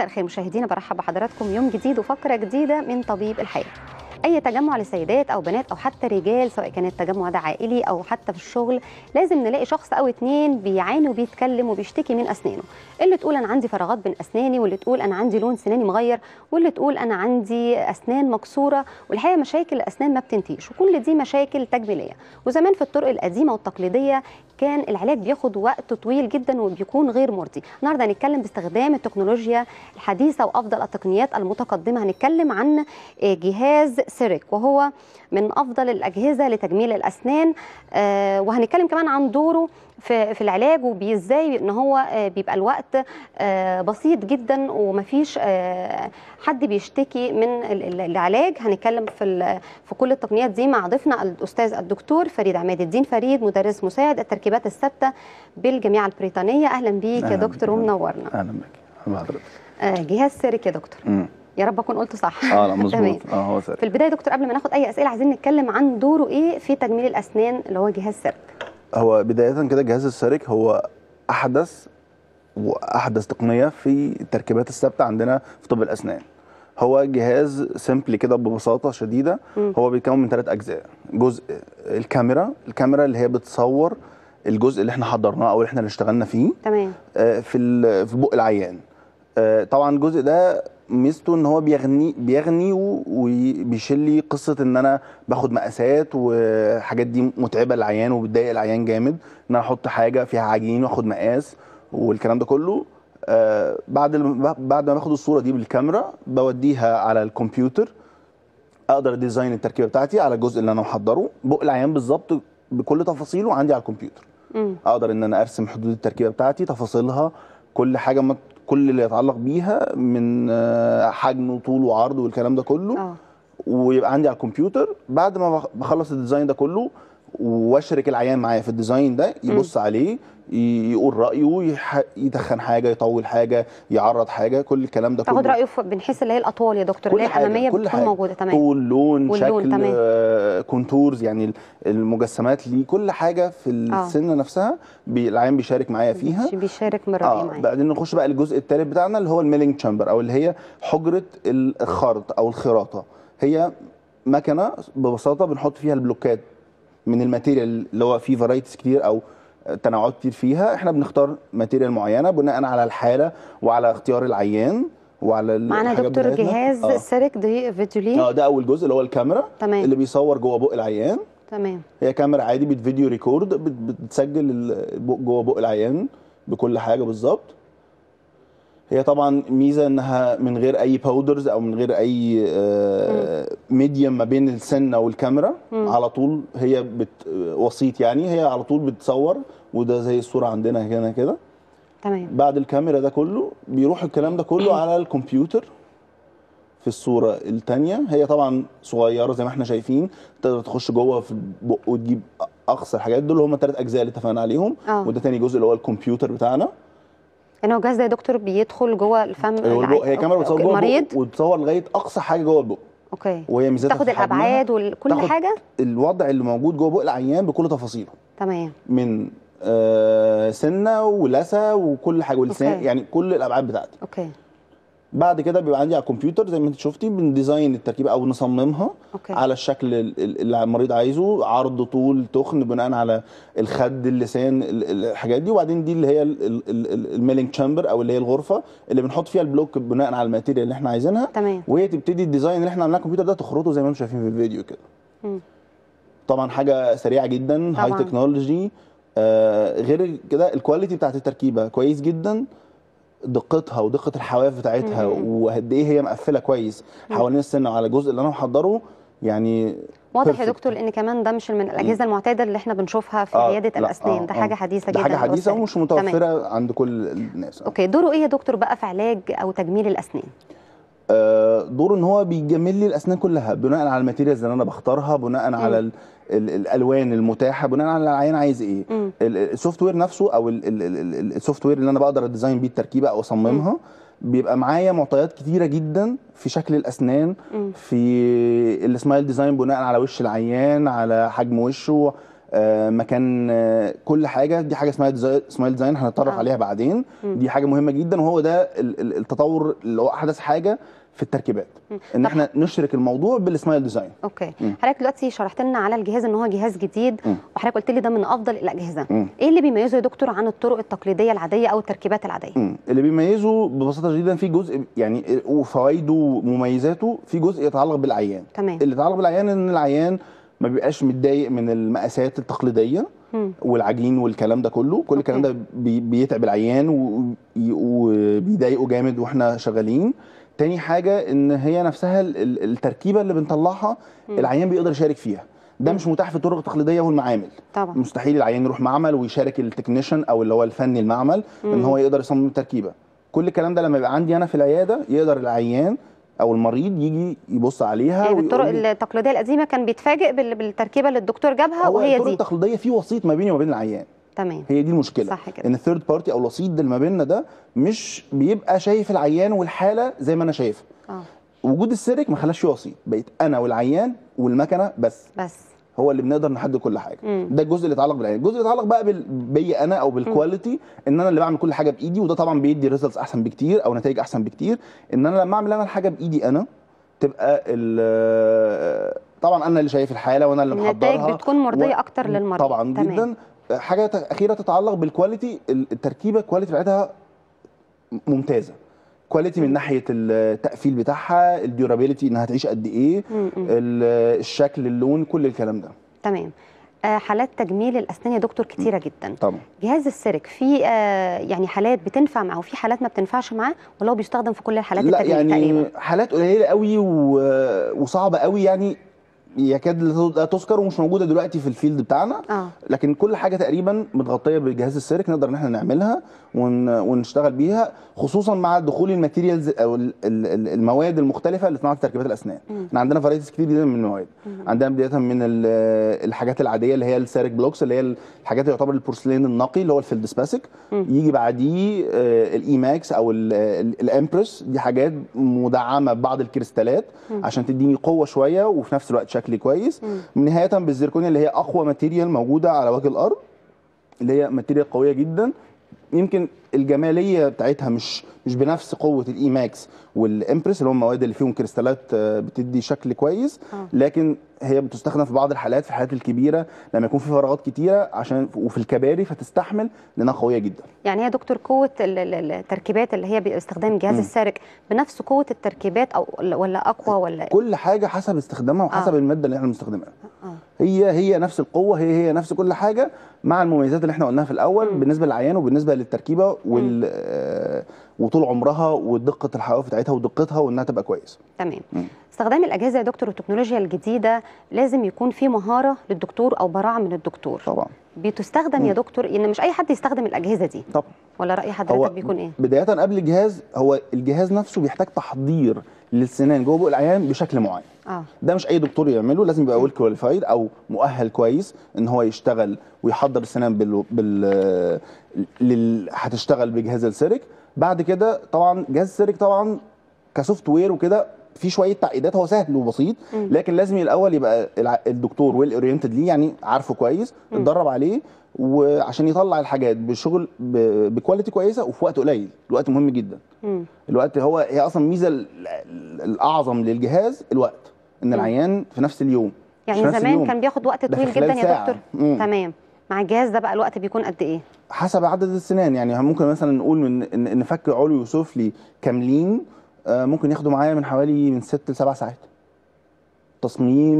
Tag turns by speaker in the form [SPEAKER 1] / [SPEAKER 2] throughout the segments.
[SPEAKER 1] مساء الخير مشاهدينا برحب بحضراتكم يوم جديد وفقره جديده من طبيب الحياه اي تجمع لسيدات او بنات او حتى رجال سواء كان التجمع ده عائلي او حتى في الشغل لازم نلاقي شخص او اتنين بيعاني وبيتكلم وبيشتكي من اسنانه اللي تقول انا عندي فراغات بين اسناني واللي تقول انا عندي لون سناني مغير واللي تقول انا عندي اسنان مكسوره والحقيقه مشاكل الاسنان ما بتنتهيش وكل دي مشاكل تجميليه وزمان في الطرق القديمه والتقليديه كان العلاج بياخد وقت طويل جدا وبيكون غير مرضي النهارده هنتكلم باستخدام التكنولوجيا الحديثه وافضل التقنيات المتقدمه هنتكلم عن آه، جهاز سيريك وهو من افضل الاجهزه لتجميل الاسنان آه، وهنتكلم كمان عن دوره في في العلاج وازاي ان هو آه، بيبقى الوقت آه، بسيط جدا ومفيش حد بيشتكي من العلاج هنتكلم في في كل التقنيات دي مع ضيفنا الاستاذ الدكتور فريد عماد الدين فريد مدرس مساعد التركيبات الثابته بالجامعه البريطانيه اهلا بيك يا دكتور ومنورنا اهلا بك جهاز سيرك يا دكتور مم. يا رب اكون قلت صح اه لا مظبوط اه هو سيرك في البدايه دكتور قبل ما ناخد اي اسئله عايزين نتكلم عن دوره ايه في تجميل الاسنان اللي هو جهاز سرك
[SPEAKER 2] هو بدايه كده جهاز السرك هو احدث واحدث تقنيه في التركيبات الثابته عندنا في طب الاسنان هو جهاز سيمبلي كده ببساطه شديده م. هو بيتكون من ثلاث اجزاء جزء الكاميرا الكاميرا اللي هي بتصور الجزء اللي احنا حضرناه او اللي احنا اللي اشتغلنا فيه تمام آه في في بق العيان آه طبعا الجزء ده ميزته ان هو بيغني بيغني وبيشيل لي قصه ان انا باخد مقاسات وحاجات دي متعبه للعيان وبتضايق العيان جامد ان انا احط حاجه فيها عجين واخد مقاس والكلام ده كله آه، بعد بعد ما باخد الصوره دي بالكاميرا بوديها على الكمبيوتر اقدر ديزاين التركيبه بتاعتي على الجزء اللي انا محضره بق العيان بالظبط بكل تفاصيله عندي على الكمبيوتر اقدر ان انا ارسم حدود التركيبه بتاعتي تفاصيلها كل حاجه ما كل اللي يتعلق بيها من آه، حجم وطول وعرض والكلام ده كله أوه. ويبقى عندي على الكمبيوتر بعد ما بخلص الديزاين ده كله واشرك العيان معايا في الديزاين ده يبص م. عليه يقول رايه يدخن حاجه يطول حاجه يعرض حاجه كل الكلام ده كله تاخد رايه
[SPEAKER 1] من حيث اللي هي الاطوال يا دكتور اللي هي الاماميه بتكون حاجة. موجوده تمام طول لون شكل
[SPEAKER 2] تمام. كونتورز آه، يعني المجسمات ليه كل حاجه في السنه آه. نفسها بي العيان بيشارك معايا فيها بيشارك من رايه آه. معايا بعدين نخش بقى الجزء الثالث بتاعنا اللي هو الميلينج تشامبر او اللي هي حجره الخرط او الخراطه هي مكنه ببساطه بنحط فيها البلوكات من الماتيريال اللي هو فيه فرايتيز كتير او تنوعات كتير فيها احنا بنختار ماتيريال معينه بناء على الحاله وعلى اختيار العيان وعلى معانا دكتور بتاعتنا. جهاز آه.
[SPEAKER 1] سيرك دقيق فيديولي اه
[SPEAKER 2] ده اول جزء اللي هو الكاميرا تمام. اللي بيصور جوه بق العيان تمام هي كاميرا عادي بتفيديو ريكورد بتسجل جوه بق العيان بكل حاجه بالظبط هي طبعا ميزه انها من غير اي باودرز او من غير اي ميديم آه، ما بين السنه والكاميرا مم. على طول هي بت آه، وسيط يعني هي على طول بتصور وده زي الصوره عندنا هنا كده تمام بعد الكاميرا ده كله بيروح الكلام ده كله على الكمبيوتر في الصوره الثانيه هي طبعا صغيره زي ما احنا شايفين تقدر تخش جوه في البق وتجيب اقصى الحاجات دول هم ثلاث اجزاء اللي اتفقنا عليهم آه. وده ثاني جزء اللي هو الكمبيوتر بتاعنا
[SPEAKER 1] يعني هو جهاز ده يا دكتور بيدخل جوه الفم هي كاميرا بتصور جوه المريض
[SPEAKER 2] وتصور لغايه اقصى حاجه جوه البق اوكي وهي ميزتها تاخد الابعاد
[SPEAKER 1] وكل حاجه
[SPEAKER 2] الوضع اللي موجود جوه بق العيان بكل تفاصيله تمام من آه سنه ولثه وكل حاجه ولسان يعني كل الابعاد بتاعتي اوكي بعد كده بيبقى عندي على الكمبيوتر زي ما انت شفتي بنديزاين التركيبه او نصممها أوكي. على الشكل اللي المريض عايزه عرض طول تخن بناء على الخد اللسان الحاجات دي وبعدين دي اللي هي الميلينج تشامبر او اللي هي الغرفه اللي بنحط فيها البلوك بناء على الماتيريال اللي احنا عايزينها تمام وهي تبتدي الديزاين اللي احنا عملناه الكمبيوتر ده تخرطه زي ما انتم شايفين في الفيديو كده طبعا حاجه سريعه جدا هاي تكنولوجي آه غير كده الكواليتي بتاعت التركيبه كويس جدا دقتها ودقه الحواف بتاعتها وقد ايه هي مقفله كويس حوالين السن على الجزء اللي انا محضره يعني واضح يا
[SPEAKER 1] دكتور ان كمان ده مش من الاجهزه المعتاده اللي احنا بنشوفها في آه عياده الاسنان آه, آه. ده حاجه حديثه جدا حاجه حديثه ومش متوفره تمام.
[SPEAKER 2] عند كل الناس
[SPEAKER 1] اوكي دوره ايه يا دكتور بقى في علاج او تجميل الاسنان
[SPEAKER 2] آه، دوره ان هو بيجمل لي الاسنان كلها بناء على الماتيريالز اللي انا بختارها بناء على ال الالوان المتاحه بناء على العيان عايز ايه السوفت وير نفسه او السوفت وير اللي انا بقدر اديزاين بيه التركيبه او اصممها بيبقى معايا معطيات كتيره جدا في شكل الاسنان م. في السمايل ديزاين بناء على وش العيان على حجم وشه آه مكان آه كل حاجه دي حاجه اسمها سمايل ديزاين هنتطرق آه. عليها بعدين م. دي حاجه مهمه جدا وهو ده التطور اللي هو احدث حاجه في التركيبات ان احنا نشرك الموضوع بالسمايل ديزاين
[SPEAKER 1] اوكي حضرتك دلوقتي شرحت لنا على الجهاز ان هو جهاز جديد وحضرتك قلت لي ده من افضل الاجهزه مم. ايه اللي بيميزه يا دكتور عن الطرق التقليديه العاديه او التركيبات العاديه
[SPEAKER 2] مم. اللي بيميزه ببساطه جدا في جزء يعني وفوائده ومميزاته في جزء يتعلق بالعيان تمام. اللي يتعلق بالعيان ان العيان ما بيبقاش متضايق من المقاسات التقليديه والعجين والكلام ده كله كل الكلام ده بيتعب العيان وبيضايقه جامد واحنا شغالين تاني حاجه ان هي نفسها التركيبه اللي بنطلعها العيان بيقدر يشارك فيها ده مش متاح في الطرق التقليديه والمعامل طبعا مستحيل العيان يروح معمل ويشارك التكنيشن او اللي هو الفني المعمل مم. ان هو يقدر يصمم تركيبه كل الكلام ده لما يبقى عندي انا في العياده يقدر العيان او المريض يجي يبص عليها يعني بالطرق
[SPEAKER 1] التقليديه القديمه كان بيتفاجئ بالتركيبه اللي الدكتور جابها وهي دي الطرق
[SPEAKER 2] التقليديه في وسيط ما بيني وما بين العيان تمام هي دي المشكله صح كده ان الثيرد بارتي او الوسيط اللي ما بيننا ده مش بيبقى شايف العيان والحاله زي ما انا شايفها اه وجود السيرك ما خلاش وسيط بقيت انا والعيان والمكنه بس بس هو اللي بنقدر نحدد كل حاجه مم. ده الجزء اللي يتعلق بالعيان الجزء اللي يتعلق بقى بيا انا او بالكواليتي ان انا اللي بعمل كل حاجه بايدي وده طبعا بيدي ريزلتس احسن بكتير او نتائج احسن بكتير ان انا لما اعمل انا الحاجه بايدي انا تبقى ال... طبعا انا اللي شايف الحاله وانا اللي محضرها النتائج بتكون مرضيه و... اكتر للمريض طبعا تمام. جدا حاجه اخيره تتعلق بالكواليتي التركيبه الكواليتي بتاعتها ممتازه كواليتي من ناحيه التقفيل بتاعها الديورابيلتي انها تعيش قد ايه الشكل اللون كل الكلام ده
[SPEAKER 1] تمام آه، حالات تجميل الاسنان يا دكتور كتيره جدا طبعا جهاز السيرك في آه، يعني حالات بتنفع معاه وفي حالات ما بتنفعش معاه ولا هو بيستخدم في كل الحالات لا يعني تقريبا.
[SPEAKER 2] حالات قليله قوي وصعبه قوي يعني يكاد لا تذكر ومش موجوده دلوقتي في الفيلد بتاعنا آه. لكن كل حاجه تقريبا متغطيه بجهاز السيرك نقدر ان احنا نعملها ون... ونشتغل بيها خصوصا مع دخول الماتيريالز او المواد المختلفه اللي لصناعه تركيبات الاسنان احنا عندنا فرايتيز كتير جدا من المواد عندنا بدايه من الحاجات العاديه اللي هي السيرك بلوكس اللي هي الحاجات اللي يعتبر البورسلين النقي اللي هو سباسك يجي بعديه آه، الايماكس او الامبرس دي حاجات مدعمه ببعض الكريستالات عشان تديني قوه شويه وفي نفس الوقت بشكل كويس مم. نهايه بالزركونيا اللي هي اقوى ماتيريال موجوده على وجه الارض اللي هي ماتيريال قويه جدا يمكن الجماليه بتاعتها مش مش بنفس قوه الاي ماكس والامبرس اللي هم المواد اللي فيهم كريستالات آه، بتدي شكل كويس آه. لكن هي بتستخدم في بعض الحالات في الحالات الكبيره لما يكون في فراغات كتيره عشان وفي الكباري فتستحمل لانها قويه جدا.
[SPEAKER 1] يعني هي دكتور قوه التركيبات اللي هي باستخدام جهاز السارك بنفس قوه التركيبات او ولا اقوى ولا إيه؟
[SPEAKER 2] كل حاجه حسب استخدامها آه. وحسب آه. الماده اللي احنا بنستخدمها. آه. هي هي نفس القوه هي هي نفس كل حاجه مع المميزات اللي احنا قلناها في الاول م. بالنسبه للعيان وبالنسبه للتركيبه وال آه، وطول عمرها ودقه الحواف بتاعتها ودقتها وانها تبقى كويسه
[SPEAKER 1] تمام استخدام الاجهزه يا دكتور والتكنولوجيا الجديده لازم يكون في مهاره للدكتور او براعه من الدكتور طبعا بتستخدم م. يا دكتور ان يعني مش اي حد يستخدم الاجهزه دي طبعا ولا راي حضرتك بيكون ايه
[SPEAKER 2] بدايه قبل الجهاز هو الجهاز نفسه بيحتاج تحضير للسنان جوه بق العيان بشكل معين آه. ده مش اي دكتور يعمله لازم يبقى ويل كواليفايد او مؤهل كويس ان هو يشتغل ويحضر السنان بال, بال... لل... هتشتغل بجهاز السيرك بعد كده طبعا جهاز السيرك طبعا كسوفت وير وكده في شويه تعقيدات هو سهل وبسيط لكن لازم الاول يبقى الدكتور ويل اورينتد ليه يعني عارفه كويس اتدرب عليه وعشان يطلع الحاجات بشغل بكواليتي كويسه وفي وقت قليل الوقت مهم جدا الوقت هو هي اصلا الميزه الاعظم للجهاز الوقت ان العيان في نفس اليوم يعني نفس زمان اليوم. كان
[SPEAKER 1] بياخد وقت طويل جدا يا ساعة. دكتور تمام مع الجهاز ده بقى الوقت بيكون قد ايه
[SPEAKER 2] حسب عدد السنان يعني ممكن مثلا نقول من فك علوي وسفلي كاملين آه، ممكن ياخدوا معايا من حوالي من ست لسبع ساعات تصميم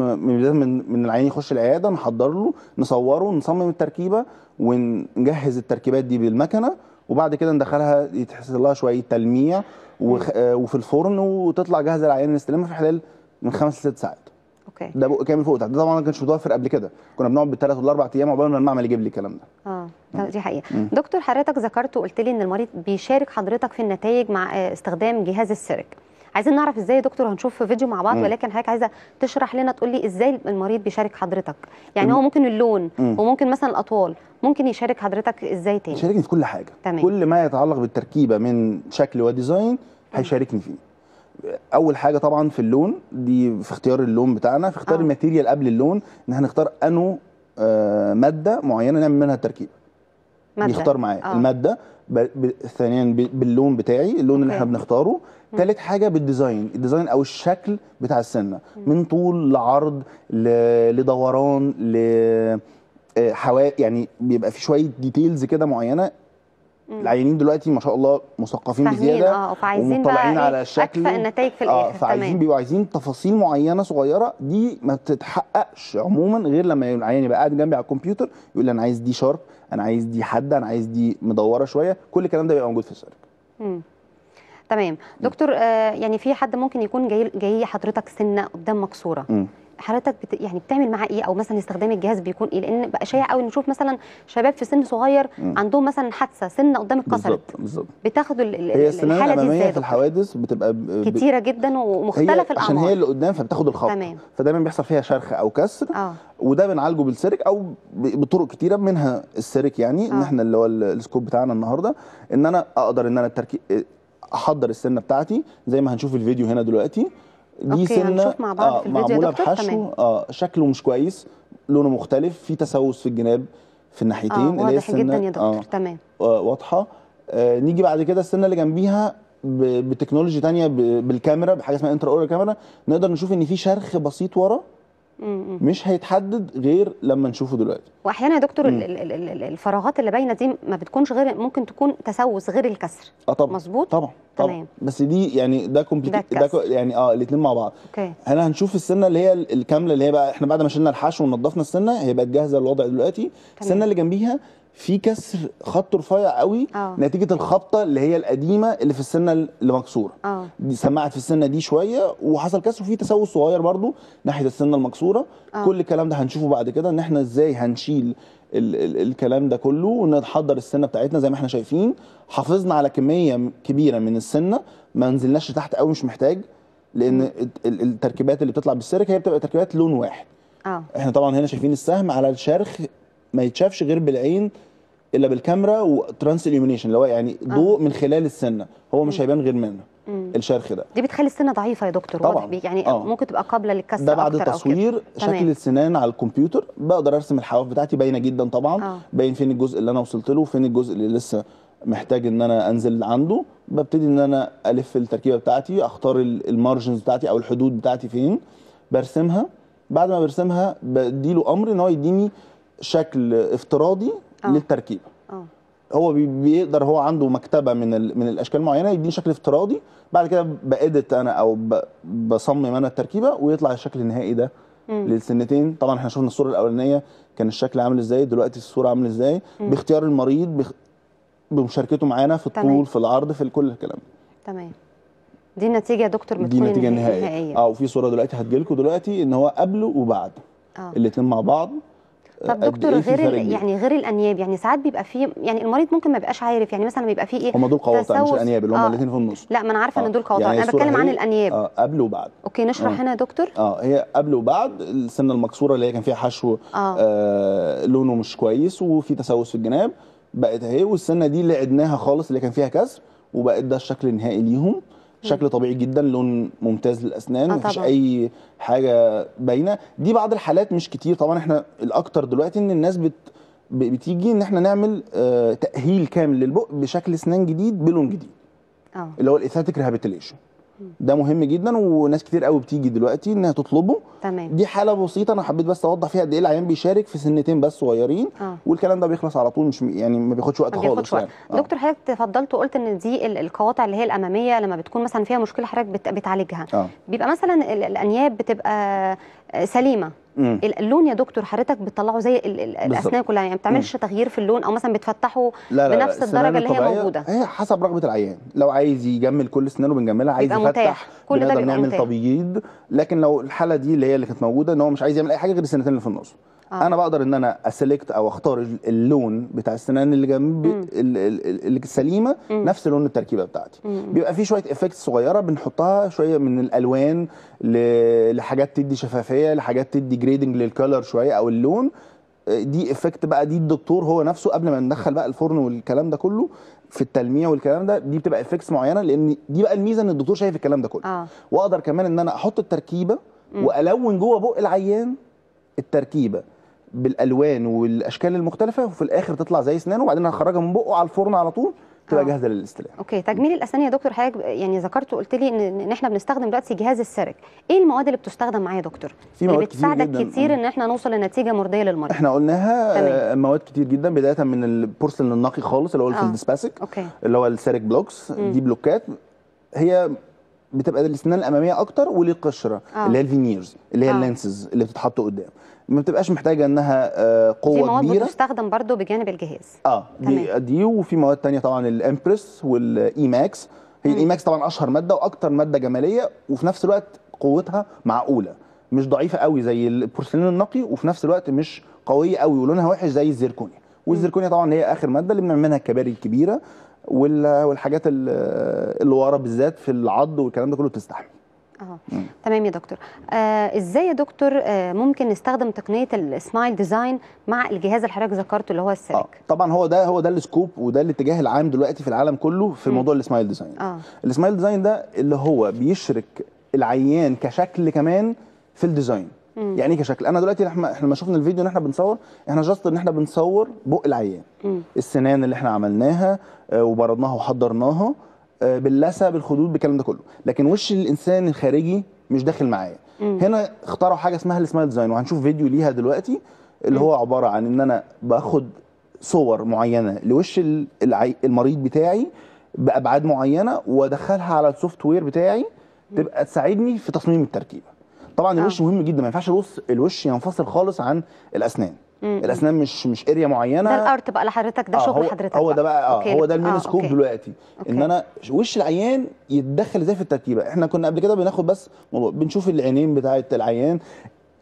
[SPEAKER 2] من من من العيان يخش العياده نحضر له نصوره نصمم التركيبه ونجهز التركيبات دي بالمكنه وبعد كده ندخلها يتحصل لها شويه تلميع آه، وفي الفرن وتطلع جاهزه العيان نستلمها في خلال من خمس لست ساعات اوكي ده بق كامل فوق تحت ده طبعا ما كانش متوفر قبل كده كنا بنقعد بالثلاث والاربع ايام عقبال ما المعمل يجيب لي الكلام ده
[SPEAKER 1] اه يعني. دي حقيقه مم. دكتور حضرتك ذكرت وقلت لي ان المريض بيشارك حضرتك في النتائج مع آه، استخدام جهاز السيرك عايزين نعرف ازاي يا دكتور هنشوف في فيديو مع بعض مم. ولكن حضرتك عايزه تشرح لنا تقول لي ازاي المريض بيشارك حضرتك يعني مم. هو ممكن اللون مم. وممكن مثلا الاطوال ممكن يشارك حضرتك ازاي تاني يشاركني
[SPEAKER 2] في كل حاجه تمام. كل ما يتعلق بالتركيبه من شكل وديزاين هيشاركني فيه اول حاجه طبعا في اللون دي في اختيار اللون بتاعنا في اختيار آه. الماتيريال قبل اللون ان احنا نختار انو آه ماده معينه نعمل منها التركيب مادة. يختار معايا آه. الماده ثانيا باللون بتاعي اللون أوكي. اللي احنا بنختاره ثالث حاجه بالديزاين الديزاين او الشكل بتاع السنه من طول لعرض ل... لدوران ل آه، حوا يعني بيبقى في شويه ديتيلز كده معينه العيانين دلوقتي ما شاء الله مثقفين بزياده اه فعايزين على الشكل إيه، اكفأ النتائج في الاخر آه فعايزين بيبقوا عايزين تفاصيل معينه صغيره دي ما بتتحققش عموما غير لما العيان يبقى قاعد جنبي على الكمبيوتر يقول لي انا عايز دي شارب انا عايز دي حاده انا عايز دي مدوره شويه كل الكلام ده بيبقى موجود في السيرك
[SPEAKER 1] تمام دكتور آه يعني في حد ممكن يكون جاي جاي حضرتك سنه قدام مكسوره حضرتك بت... يعني بتعمل معاه ايه او مثلا استخدام الجهاز بيكون ايه لان بقى شائع قوي نشوف مثلا شباب في سن صغير م. عندهم مثلا حادثه سنه قدام اتكسرت بالظبط بتاخدوا ال... هي السنه الاماميه في
[SPEAKER 2] الحوادث بتبقى ب... كتيره
[SPEAKER 1] جدا ومختلف الاعمار عشان هي اللي
[SPEAKER 2] قدام فبتاخد الخط تمام فدايما بيحصل فيها شرخ او كسر آه. وده بنعالجه بالسيرك او بطرق كتيره منها السيرك يعني آه. ان احنا اللي هو السكوب بتاعنا النهارده ان انا اقدر ان انا التركيب احضر السنه بتاعتي زي ما هنشوف الفيديو هنا دلوقتي دي أوكي سنه هنشوف مع بعض آه في الفيديو معموله بحشو اه شكله مش كويس لونه مختلف في تسوس في الجناب في الناحيتين آه اللي جدا يا دكتور آه تمام آه واضحه آه نيجي بعد كده السنه اللي جنبيها بتكنولوجي ثانيه بالكاميرا بحاجه اسمها انتر اورال كاميرا نقدر نشوف ان في شرخ بسيط ورا
[SPEAKER 1] مش
[SPEAKER 2] هيتحدد غير لما نشوفه دلوقتي
[SPEAKER 1] واحيانا يا دكتور الفراغات اللي باينه دي ما بتكونش غير ممكن تكون تسوس غير الكسر
[SPEAKER 2] اه طبعا مظبوط طبعا طبعا تمام. بس دي يعني ده كومبليت ده, ده يعني اه الاثنين مع بعض اوكي هنا هنشوف السنه اللي هي الكامله اللي هي بقى احنا بعد ما شلنا الحشو ونضفنا السنه هي بقت جاهزه للوضع دلوقتي تمام. السنه اللي جنبيها في كسر خط رفيع قوي أوه. نتيجه الخبطه اللي هي القديمه اللي في السنه اللي مكسوره آه. دي سمعت في السنه دي شويه وحصل كسر وفي تسوس صغير برضو ناحيه السنه المكسوره أوه. كل الكلام ده هنشوفه بعد كده ان احنا ازاي هنشيل ال ال الكلام ده كله ونحضر السنه بتاعتنا زي ما احنا شايفين حافظنا على كميه كبيره من السنه ما نزلناش تحت قوي مش محتاج لان التركيبات اللي بتطلع بالسيرك هي بتبقى تركيبات لون واحد أوه. احنا طبعا هنا شايفين السهم على الشرخ ما يتشافش غير بالعين الا بالكاميرا وترانس اليومينيشن اللي هو يعني آه. ضوء آه. من خلال السنه هو مش هيبان غير منه
[SPEAKER 1] الشرخ ده دي بتخلي السنه ضعيفه يا دكتور طبعا يعني آه. ممكن تبقى قابله للكسر ده بعد التصوير شكل تمام.
[SPEAKER 2] السنان على الكمبيوتر بقدر ارسم الحواف بتاعتي باينه جدا طبعا آه. باين فين الجزء اللي انا وصلت له وفين الجزء اللي لسه محتاج ان انا انزل عنده ببتدي ان انا الف التركيبه بتاعتي اختار المارجنز بتاعتي او الحدود بتاعتي فين برسمها بعد ما برسمها بديله امر ان هو يديني شكل افتراضي أوه. للتركيبه آه. أوه. هو بيقدر هو عنده مكتبه من من الاشكال المعينه يديني شكل افتراضي بعد كده بأدت انا او بصمم انا التركيبه ويطلع الشكل النهائي ده مم. للسنتين طبعا احنا شفنا الصوره الاولانيه كان الشكل عامل ازاي دلوقتي الصوره عامل ازاي مم. باختيار المريض بخ... بمشاركته معانا في الطول تمام. في العرض في كل الكلام
[SPEAKER 1] تمام دي النتيجه يا دكتور دي النتيجه النهائيه اه
[SPEAKER 2] وفي صوره دلوقتي هتجيلكم دلوقتي ان هو قبله وبعد آه. الاثنين مع بعض
[SPEAKER 1] طب دكتور إيه غير يعني غير الانياب يعني ساعات بيبقى فيه يعني المريض ممكن ما بيبقاش عارف يعني مثلا بيبقى فيه ايه هم دول قواطع مش الانياب اللي هم آه
[SPEAKER 2] الاثنين في النص
[SPEAKER 1] لا ما انا عارفه آه ان دول قواطع يعني انا بتكلم عن الانياب آه
[SPEAKER 2] قبل وبعد اوكي نشرح آه هنا يا دكتور اه هي قبل وبعد السنه المكسوره اللي هي كان فيها حشو آه آه لونه مش كويس وفي تسوس في الجناب بقت اهي والسنه دي اللي عدناها خالص اللي كان فيها كسر وبقت ده الشكل النهائي ليهم شكل طبيعي جدا لون ممتاز للاسنان آه مفيش اي حاجه باينه دي بعض الحالات مش كتير طبعا احنا الاكتر دلوقتي ان الناس بت بتيجي ان احنا نعمل آه، تاهيل كامل للبق بشكل اسنان جديد بلون جديد اه اللي هو الايثاتيك ريهابيتيشن ده مهم جدا وناس كتير قوي بتيجي دلوقتي انها تطلبه تمام دي حاله بسيطه انا حبيت بس اوضح فيها قد ايه العيان بيشارك في سنتين بس صغيرين آه. والكلام ده بيخلص على طول مش يعني ما بياخدش وقت خالص بياخدش وقت. يعني.
[SPEAKER 1] آه. دكتور حضرتك تفضلت وقلت ان دي القواطع اللي هي الاماميه لما بتكون مثلا فيها مشكله حضرتك بتعالجها آه. بيبقى مثلا الانياب بتبقى سليمه مم. اللون يا دكتور حضرتك بتطلعه زي الاسنان كلها يعني ما بتعملش تغيير في اللون او مثلا بتفتحه لا لا بنفس الدرجه اللي هي موجوده هي
[SPEAKER 2] حسب رغبه العيان لو عايز يجمل كل اسنانه بنجملها عايز يفتح كل ده بنعمل تبييض لكن لو الحاله دي اللي هي اللي كانت موجوده ان هو مش عايز يعمل اي حاجه غير السنتين اللي في النص آه. انا بقدر ان انا اسلكت او اختار اللون بتاع السنان اللي جنب السليمه نفس لون التركيبه بتاعتي مم. بيبقى فيه شويه افكت صغيره بنحطها شويه من الالوان لحاجات تدي شفافيه لحاجات تدي جريدنج للكلر شويه او اللون آه، دي افكت بقى دي الدكتور هو نفسه قبل ما ندخل بقى الفرن والكلام ده كله في التلميع والكلام ده دي بتبقى افكتس معينه لان دي بقى الميزه ان الدكتور شايف الكلام ده كله آه. واقدر كمان ان انا احط التركيبه والون جوه بق العيان التركيبه بالالوان والاشكال المختلفه وفي الاخر تطلع زي اسنانه وبعدين هخرجها من بقه على الفرن على طول تبقى آه. جاهزه للاستلام
[SPEAKER 1] اوكي تجميل الاسنان يا دكتور حضرتك يعني ذكرت وقلت لي ان احنا بنستخدم دلوقتي جهاز السيرك ايه المواد اللي بتستخدم معايا يا دكتور في مواد اللي بتساعدك كتير, كتير ان احنا نوصل لنتيجه مرضيه للمريض
[SPEAKER 2] احنا قلناها تمام. آه، مواد كتير جدا بدايه من البورسلين النقي خالص اللي هو آه. الفيلد اللي هو السيرك بلوكس دي بلوكات هي بتبقى للسنان الاماميه اكتر وللقشره آه. اللي هي الفينيرز اللي هي آه. اللينسز اللي بتتحط قدام ما بتبقاش محتاجه انها آه، قوه دي مواد كبيره
[SPEAKER 1] بتستخدم برضو بجانب الجهاز
[SPEAKER 2] اه دي تمام. دي وفي مواد تانية طبعا الامبرس والاي ماكس هي الاي ماكس طبعا اشهر ماده واكتر ماده جماليه وفي نفس الوقت قوتها معقوله مش ضعيفه قوي زي البورسلين النقي وفي نفس الوقت مش قويه قوي ولونها وحش زي الزيركونيا والزيركونيا طبعا هي اخر ماده اللي بنعمل منها الكباري الكبيره والحاجات اللي ورا بالذات في العض والكلام ده كله بتستحمل
[SPEAKER 1] اه تمام يا دكتور آه ازاي يا دكتور آه ممكن نستخدم تقنيه السمايل ديزاين مع الجهاز اللي حضرتك ذكرته اللي هو السلك آه.
[SPEAKER 2] طبعا هو ده هو ده السكوب وده الاتجاه العام دلوقتي في العالم كله في موضوع السمايل ديزاين آه. السمايل ديزاين ده اللي هو بيشرك العيان كشكل كمان في الديزاين مم. يعني ايه كشكل انا دلوقتي احنا احنا لما شفنا الفيديو ان احنا بنصور احنا جاست ان احنا بنصور بق العيان مم. السنان اللي احنا عملناها آه، وبردناها وحضرناها آه، باللثه بالخدود بالكلام ده كله لكن وش الانسان الخارجي مش داخل معايا هنا اخترعوا حاجه اسمها السمايل ديزاين وهنشوف فيديو ليها دلوقتي اللي هو عباره عن ان انا باخد صور معينه لوش المريض بتاعي بابعاد معينه وادخلها على السوفت وير بتاعي تبقى تساعدني في تصميم التركيبه طبعا آه. الوش مهم جدا ما ينفعش الوش ينفصل خالص عن الاسنان الاسنان مش مش اريا معينه ده
[SPEAKER 1] الارت بقى لحضرتك ده آه شغل حضرتك هو
[SPEAKER 2] ده بقى اه هو ده المينسكوب آه دلوقتي أوكي. ان انا وش العيان يتدخل ازاي في التركيبه احنا كنا قبل كده بناخد بس بنشوف العينين بتاعه العيان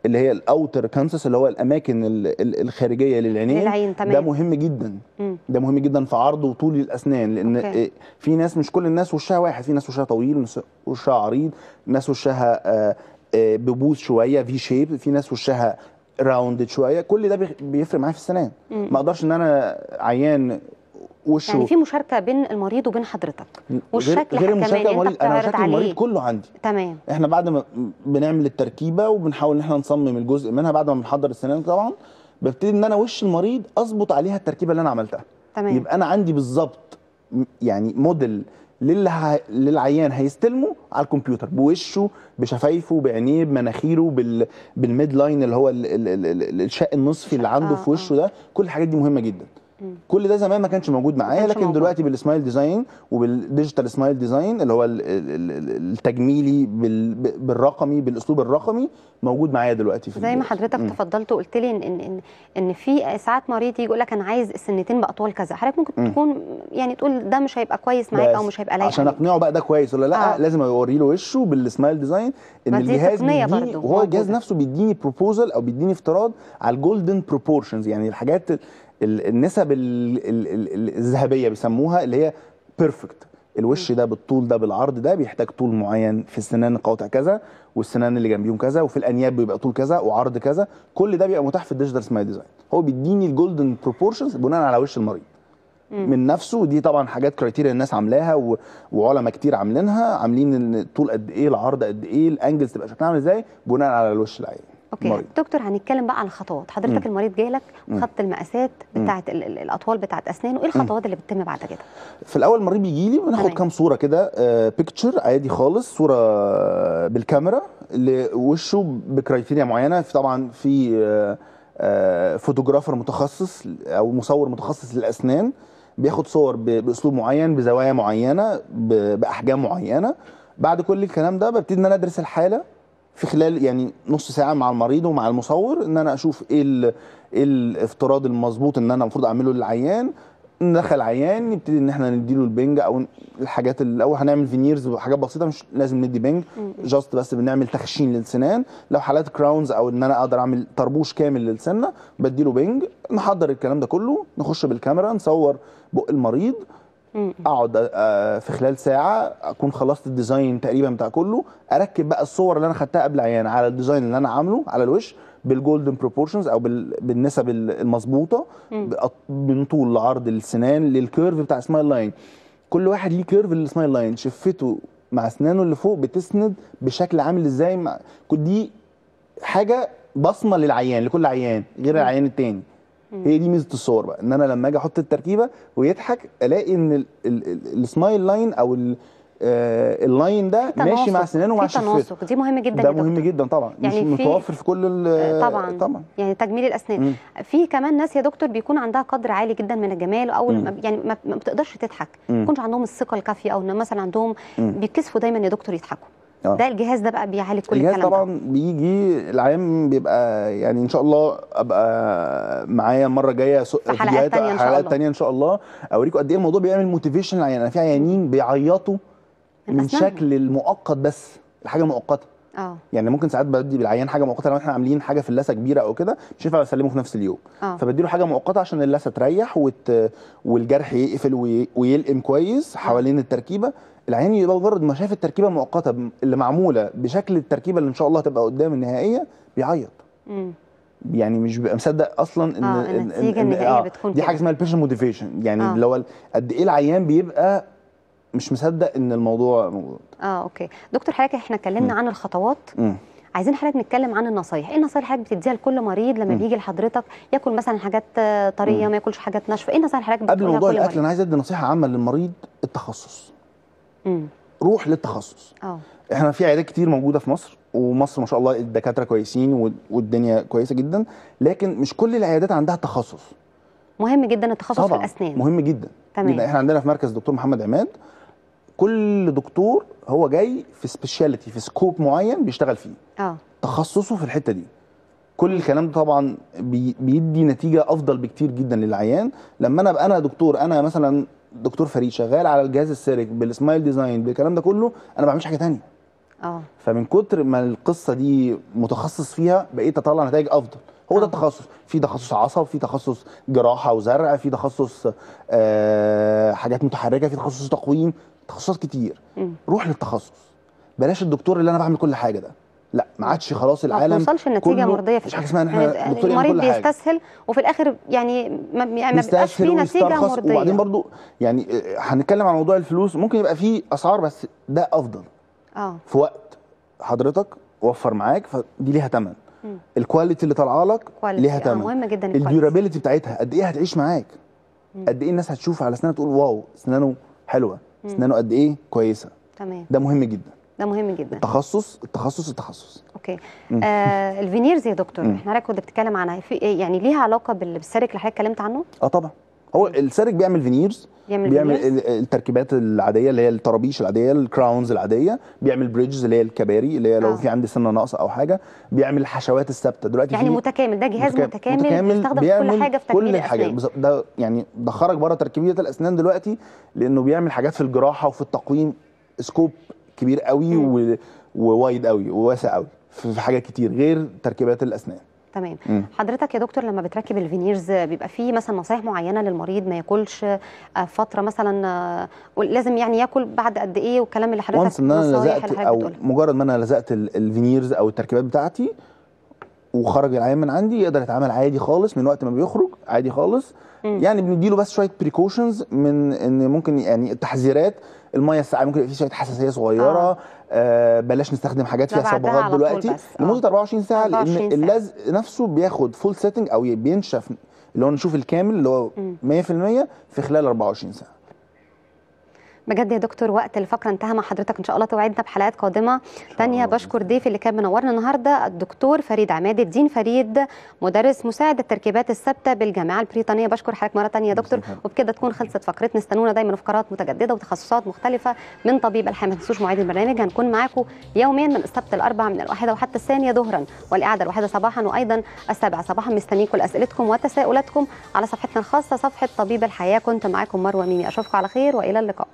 [SPEAKER 2] اللي هي الاوتر كانسس اللي هو الاماكن الخارجيه للعينين للعين تمام. ده مهم جدا مم. ده مهم جدا في عرض وطول الاسنان لان أوكي. إيه، في ناس مش كل الناس وشها واحد في ناس وشها طويل وشها عريض ناس وشها آه، آه، ببوز شويه في شيب في ناس وشها راوندد شويه كل ده بيفرق معايا في السنان ما اقدرش ان انا عيان وشه يعني في
[SPEAKER 1] مشاركه بين المريض وبين حضرتك
[SPEAKER 2] والشكل غير المشاركه يعني المريض انا شكل المريض كله عندي تمام احنا بعد ما بنعمل التركيبه وبنحاول ان احنا نصمم الجزء منها بعد ما بنحضر السنان طبعا ببتدي ان انا وش المريض اظبط عليها التركيبه اللي انا عملتها تمام يبقى انا عندي بالظبط يعني موديل للعيان هيستلمه على الكمبيوتر بوشه بشفايفه بعينيه بمناخيره بالميد لاين اللي هو الشق النصفي اللي عنده آه. في وشه آه. ده كل الحاجات دي مهمه جدا كل ده زمان ما كانش موجود معايا لكن موجود. دلوقتي بالسمايل ديزاين وبالديجيتال سمايل ديزاين اللي هو التجميلي بالرقمي بالاسلوب الرقمي موجود معايا دلوقتي في زي ما حضرتك م.
[SPEAKER 1] تفضلت وقلت لي ان ان ان في ساعات مريض يجي يقول لك انا عايز السنتين باطول كذا حضرتك ممكن م. تكون يعني تقول ده مش هيبقى كويس معاك او مش هيبقى لايق عشان
[SPEAKER 2] اقنعه بقى ده كويس ولا لا آه. لازم اوري له وشه بالسمايل ديزاين ان الجهاز وهو الجهاز نفسه بيديني بروبوزل او بيديني افتراض على الجولدن بروبورشنز يعني الحاجات النسب الذهبيه بيسموها اللي هي بيرفكت الوش ده بالطول ده بالعرض ده بيحتاج طول معين في السنان القاطع كذا والسنان اللي جنبيهم كذا وفي الانياب بيبقى طول كذا وعرض كذا كل ده بيبقى متاح في الديجيتال سمايل ديزاين هو بيديني الجولدن بروبورشنز بناء على وش المريض من نفسه ودي طبعا حاجات كرايتيريا الناس عاملاها وعلماء كتير عاملينها عاملين الطول قد ايه العرض قد ايه الانجلز تبقى شكلها عامل ازاي بناء على الوش العيان اوكي المريض.
[SPEAKER 1] دكتور هنتكلم بقى عن الخطوات حضرتك م. المريض جاي لك وخدت المقاسات بتاعه الاطوال بتاعه اسنانه ايه الخطوات م. اللي بتتم بعد كده
[SPEAKER 2] في الاول المريض بيجي لي بناخد كام صوره كده بيكتشر آه، عادي خالص صوره بالكاميرا لوشه بكرايتيريا معينه في طبعا في آه، آه، فوتوغرافر متخصص او مصور متخصص للاسنان بياخد صور باسلوب معين بزوايا معينه باحجام معينه بعد كل الكلام ده ببتدي ان انا ادرس الحاله في خلال يعني نص ساعه مع المريض ومع المصور ان انا اشوف ايه ال... ايه الافتراض المظبوط ان انا المفروض اعمله للعيان ندخل عيان نبتدي ان احنا نديله البنج او الحاجات اللي او هنعمل فينيرز وحاجات بسيطه مش لازم ندي بنج جاست بس بنعمل تخشين للسنان لو حالات كراونز او ان انا اقدر اعمل طربوش كامل للسنه بديله بنج نحضر الكلام ده كله نخش بالكاميرا نصور بق المريض اقعد آه، في خلال ساعه اكون خلصت الديزاين تقريبا بتاع كله اركب بقى الصور اللي انا خدتها قبل عيان على الديزاين اللي انا عامله على الوش بالجولدن بروبورشنز او بالنسب المظبوطه من طول لعرض السنان للكيرف بتاع سمايل لاين كل واحد ليه كيرف للسمايل لاين شفته مع اسنانه اللي فوق بتسند بشكل عامل ازاي مع... دي حاجه بصمه للعيان لكل عيان غير العيان التاني هي دي ميزه الصور بقى ان انا لما اجي احط التركيبه ويضحك الاقي ان السمايل لاين او اللاين آه ده ماشي مع سنانه ومع شفته تناسق
[SPEAKER 1] دي مهمه جدا ده مهم
[SPEAKER 2] جدا طبعا يعني مش متوفر في كل طبعا طبعا
[SPEAKER 1] يعني تجميل الاسنان مم. في كمان ناس يا دكتور بيكون عندها قدر عالي جدا من الجمال او مم. يعني ما بتقدرش تضحك ما بيكونش عندهم الثقه الكافيه او ان مثلا عندهم بيكسفوا دايما يا دكتور يضحكوا آه. ده الجهاز ده بقى بيعالج كل الكلام ده
[SPEAKER 2] طبعا بيجي العام بيبقى يعني ان شاء الله ابقى معايا المره الجايه حلقات تانية حلقات تانية ان شاء الله اوريكم قد ايه الموضوع بيعمل موتيفيشن يعني انا في عيانين بيعيطوا من, من شكل المؤقت بس الحاجه مؤقته اه يعني ممكن ساعات بدي بالعيان حاجه مؤقته لو احنا عاملين حاجه في اللثه كبيره او كده مش هينفع اسلمه في نفس اليوم أوه. له حاجه مؤقته عشان اللثه تريح وت... والجرح يقفل وي... ويلقم كويس آه. حوالين التركيبه العيان يبقى مجرد ما شاف التركيبه المؤقته اللي معموله بشكل التركيبه اللي ان شاء الله هتبقى قدام النهائيه بيعيط يعني مش بيبقى مصدق اصلا ان, آه، إن, إن, إن, إن, إن, آه، دي حاجه اسمها البيشن موتيفيشن يعني اللي هو قد ايه العيان بيبقى مش مصدق ان الموضوع موجود
[SPEAKER 1] اه اوكي دكتور حضرتك احنا اتكلمنا عن الخطوات م. عايزين حضرتك نتكلم عن النصايح ايه النصايح حضرتك بتديها لكل مريض لما م. بيجي لحضرتك ياكل مثلا حاجات آه، طريه م. ما ياكلش حاجات ناشفه ايه النصايح حضرتك بتديها قبل موضوع الاكل انا
[SPEAKER 2] عايز ادي نصيحه عامه للمريض التخصص امم روح للتخصص اه احنا في عيادات كتير موجوده في مصر ومصر ما شاء الله الدكاتره كويسين والدنيا كويسه جدا لكن مش كل العيادات عندها تخصص
[SPEAKER 1] مهم جدا التخصص طبعًا. في الاسنان
[SPEAKER 2] مهم جدا تمام احنا عندنا في مركز دكتور محمد عماد كل دكتور هو جاي في سبيشاليتي في سكوب معين بيشتغل فيه اه تخصصه في الحته دي كل الكلام ده طبعا بيدي نتيجه افضل بكتير جدا للعيان لما انا ابقى انا دكتور انا مثلا دكتور فريد شغال على الجهاز السيرك بالسمايل ديزاين بالكلام ده كله انا ما بعملش حاجه ثانيه اه فمن كتر ما القصه دي متخصص فيها بقيت اطلع نتائج افضل هو ده آه. التخصص في تخصص عصب في تخصص جراحه وزرع في تخصص آه حاجات متحركه في تخصص تقويم تخصصات كتير روح للتخصص بلاش الدكتور اللي انا بعمل كل حاجه ده لا ما عادش خلاص العالم ما توصلش النتيجه مرضيه في مش حاجه اسمها ان احنا آه، المريض بيستسهل
[SPEAKER 1] وفي الاخر يعني ما, يعني بيبقاش في نتيجه مرضيه وبعدين
[SPEAKER 2] برضو يعني آه، هنتكلم عن موضوع الفلوس ممكن يبقى في اسعار بس ده افضل اه في وقت حضرتك وفر معاك فدي ليها ثمن الكواليتي اللي طالعه لك ليها ثمن آه، مهمه جدا الديورابيلتي بتاعتها قد ايه هتعيش معاك قد ايه الناس هتشوف على سنانها تقول واو سنانه حلوه اسنانه قد ايه كويسه تمام ده مهم جدا ده مهم جدا التخصص التخصص التخصص
[SPEAKER 1] اوكي آه الفينيرز يا دكتور احنا حضرتك كنت بتتكلم عنها إيه؟ في إيه يعني ليها علاقه بالسيرك اللي حضرتك اتكلمت عنه
[SPEAKER 2] اه طبعا هو السارك بيعمل فينيرز بيعمل, بيعمل التركيبات العاديه اللي هي الطرابيش العاديه الكراونز العاديه بيعمل بريدجز اللي هي الكباري اللي هي لو آه. في عندي سنه ناقصه او حاجه بيعمل الحشوات الثابته دلوقتي يعني
[SPEAKER 1] متكامل ده جهاز متكامل, متكامل بيستخدم في كل حاجه في تكميل كل الحاجات
[SPEAKER 2] ده يعني ده خرج بره تركيبيه الاسنان دلوقتي لانه بيعمل حاجات في الجراحه وفي التقويم سكوب كبير قوي و... ووايد قوي وواسع قوي في حاجات كتير غير تركيبات الاسنان
[SPEAKER 1] تمام حضرتك يا دكتور لما بتركب الفينيرز بيبقى في مثلا نصايح معينه للمريض ما ياكلش آه، فتره مثلا آه، لازم يعني ياكل بعد قد ايه والكلام اللي حضرتك وانس ان انا لزقت او بتقولها.
[SPEAKER 2] مجرد ما انا لزقت الفينيرز او التركيبات بتاعتي وخرج العيان من عندي يقدر يتعامل عادي خالص من وقت ما بيخرج عادي خالص يعني بنديله بس شويه بريكوشنز من ان ممكن يعني التحذيرات الميه الساقعه ممكن يبقى فيه شويه حساسيه صغيره آه. آه بلاش نستخدم حاجات فيها صبغات دلوقتي آه. لمده 24 ساعه لان اللزق نفسه بياخد فول سيتنج او بينشف اللي هو نشوف الكامل اللي هو 100% في خلال 24 ساعه
[SPEAKER 1] بجد يا دكتور وقت الفقره انتهى مع حضرتك ان شاء الله توعدنا بحلقات قادمه تانية بشكر ضيفي اللي كان منورنا النهارده الدكتور فريد عماد الدين فريد مدرس مساعد التركيبات الثابته بالجامعه البريطانيه بشكر حضرتك مره ثانيه يا دكتور وبكده تكون خلصت فقرتنا استنونا دايما فقرات متجدده وتخصصات مختلفه من طبيب الحياه ما تنسوش مواعيد البرنامج هنكون معاكم يوميا من السبت الاربع من الواحده وحتى الثانيه ظهرا والقعده الواحده صباحا وايضا السابعه صباحا مستنيكم لاسئلتكم وتساؤلاتكم على صفحتنا الخاصه صفحه طبيب الحياه كنت معاكم مروه ميمي اشوفكم على خير والى اللقاء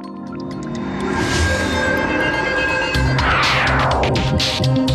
[SPEAKER 2] thank you